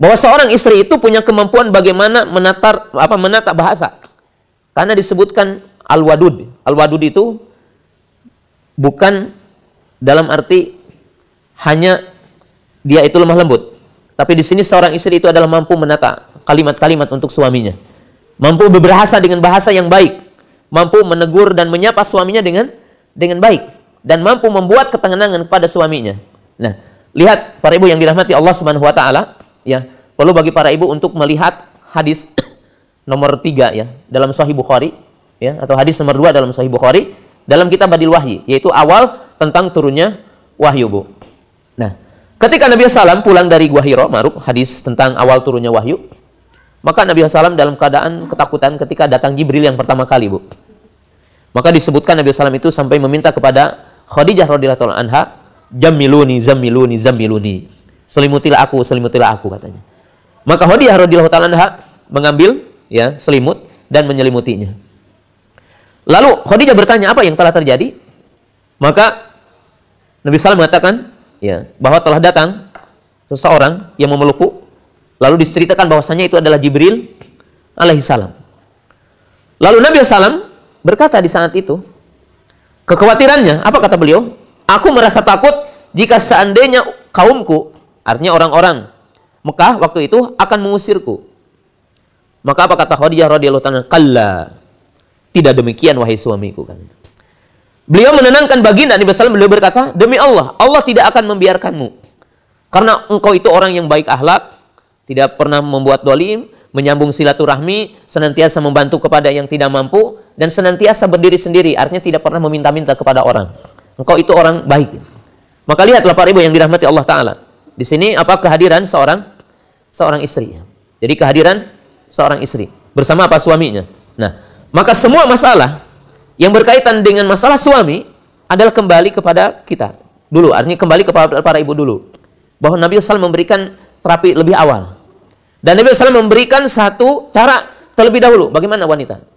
bahwa seorang istri itu punya kemampuan bagaimana menatar apa menata bahasa. Karena disebutkan al-wadud. Al-wadud itu bukan dalam arti hanya dia itu lemah lembut. Tapi di sini seorang istri itu adalah mampu menata kalimat-kalimat untuk suaminya. Mampu berbahasa dengan bahasa yang baik, mampu menegur dan menyapa suaminya dengan dengan baik dan mampu membuat ketenangan pada suaminya. Nah, lihat para ibu yang dirahmati Allah Subhanahu wa taala, ya perlu bagi para ibu untuk melihat hadis nomor tiga ya dalam Sahih Bukhari ya atau hadis nomor dua dalam Sahih Bukhari dalam kitab Badil Wahyi yaitu awal tentang turunnya wahyu bu. Nah ketika Nabi Sallam pulang dari Gua Hiro Maruf hadis tentang awal turunnya wahyu maka Nabi Sallam dalam keadaan ketakutan ketika datang Jibril yang pertama kali bu. Maka disebutkan Nabi Sallam itu sampai meminta kepada Khadijah radhiyallahu anha jamiluni jamiluni jamiluni selimutilah aku, selimutilah aku katanya. Maka Khadijah radhiyallahu taala mengambil ya selimut dan menyelimutinya. Lalu Khadijah bertanya apa yang telah terjadi? Maka Nabi SAW mengatakan ya bahwa telah datang seseorang yang memelukku lalu diceritakan bahwasanya itu adalah Jibril alaihi salam. Lalu Nabi SAW berkata di saat itu kekhawatirannya apa kata beliau? Aku merasa takut jika seandainya kaumku Artinya orang-orang Mekah waktu itu akan mengusirku. Maka apa kata Khadijah radhiyallahu taala? Kalla. Tidak demikian wahai suamiku kan. Beliau menenangkan baginda Nabi SAW beliau berkata, "Demi Allah, Allah tidak akan membiarkanmu. Karena engkau itu orang yang baik akhlak tidak pernah membuat dolim, menyambung silaturahmi, senantiasa membantu kepada yang tidak mampu, dan senantiasa berdiri sendiri, artinya tidak pernah meminta-minta kepada orang. Engkau itu orang baik. Maka lihatlah para ibu yang dirahmati Allah Ta'ala. Di sini apa kehadiran seorang seorang istri. Jadi kehadiran seorang istri bersama apa suaminya. Nah, maka semua masalah yang berkaitan dengan masalah suami adalah kembali kepada kita dulu. Artinya kembali kepada para ibu dulu. Bahwa Nabi SAW memberikan terapi lebih awal. Dan Nabi SAW memberikan satu cara terlebih dahulu. Bagaimana wanita?